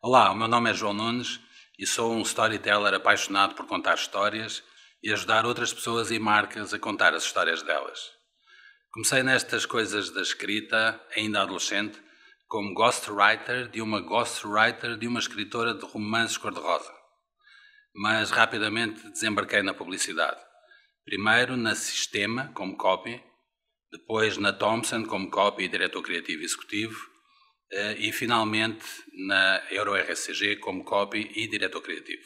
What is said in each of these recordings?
Olá, o meu nome é João Nunes e sou um storyteller apaixonado por contar histórias e ajudar outras pessoas e marcas a contar as histórias delas. Comecei nestas coisas da escrita, ainda adolescente, como ghostwriter de uma ghostwriter de uma escritora de romances cor-de-rosa. Mas rapidamente desembarquei na publicidade. Primeiro na Sistema, como copy, depois na Thomson, como copy e diretor criativo executivo, eh, e, finalmente, na EuroRCG como copy e diretor criativo.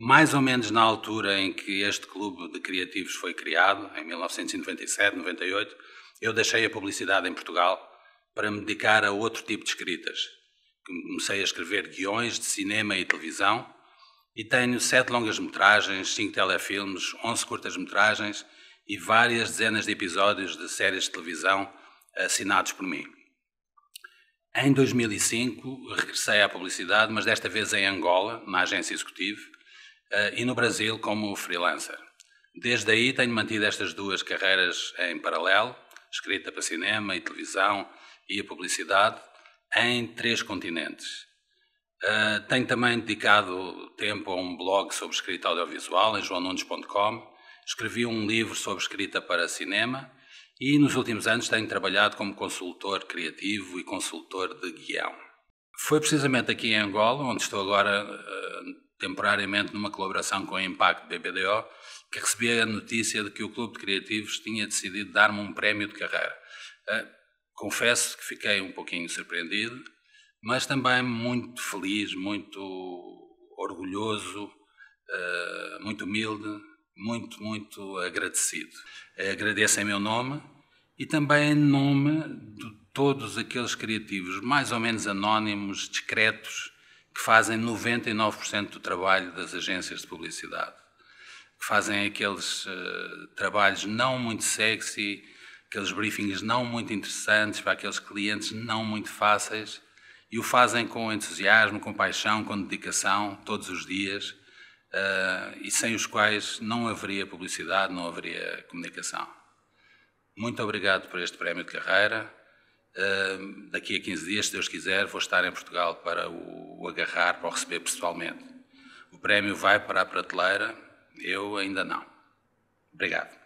Mais ou menos na altura em que este clube de criativos foi criado, em 1997, 98, eu deixei a publicidade em Portugal para me dedicar a outro tipo de escritas. Comecei a escrever guiões de cinema e televisão e tenho sete longas-metragens, cinco telefilmes, onze curtas-metragens e várias dezenas de episódios de séries de televisão assinados por mim. Em 2005 regressei à publicidade, mas desta vez em Angola, na agência executiva, eh, e no Brasil como freelancer. Desde aí tenho mantido estas duas carreiras em paralelo, escrita para cinema e televisão e a publicidade, em três continentes. Eh, tenho também dedicado tempo a um blog sobre escrita audiovisual em joanunes.com. Escrevi um livro sobre escrita para cinema e nos últimos anos tenho trabalhado como consultor criativo e consultor de guião. Foi precisamente aqui em Angola, onde estou agora eh, temporariamente numa colaboração com a Impact BBDO, que recebi a notícia de que o Clube de Criativos tinha decidido dar-me um prémio de carreira. Eh, confesso que fiquei um pouquinho surpreendido, mas também muito feliz, muito orgulhoso, eh, muito humilde muito, muito agradecido. Agradeço em meu nome e também em nome de todos aqueles criativos, mais ou menos anónimos, discretos, que fazem 99% do trabalho das agências de publicidade, que fazem aqueles uh, trabalhos não muito sexy, aqueles briefings não muito interessantes para aqueles clientes não muito fáceis e o fazem com entusiasmo, com paixão, com dedicação, todos os dias uh, e sem os quais não haveria publicidade, não haveria comunicação. Muito obrigado por este prémio de carreira. Uh, daqui a 15 dias, se Deus quiser, vou estar em Portugal para o, o agarrar, para o receber pessoalmente. O prémio vai para a prateleira, eu ainda não. Obrigado.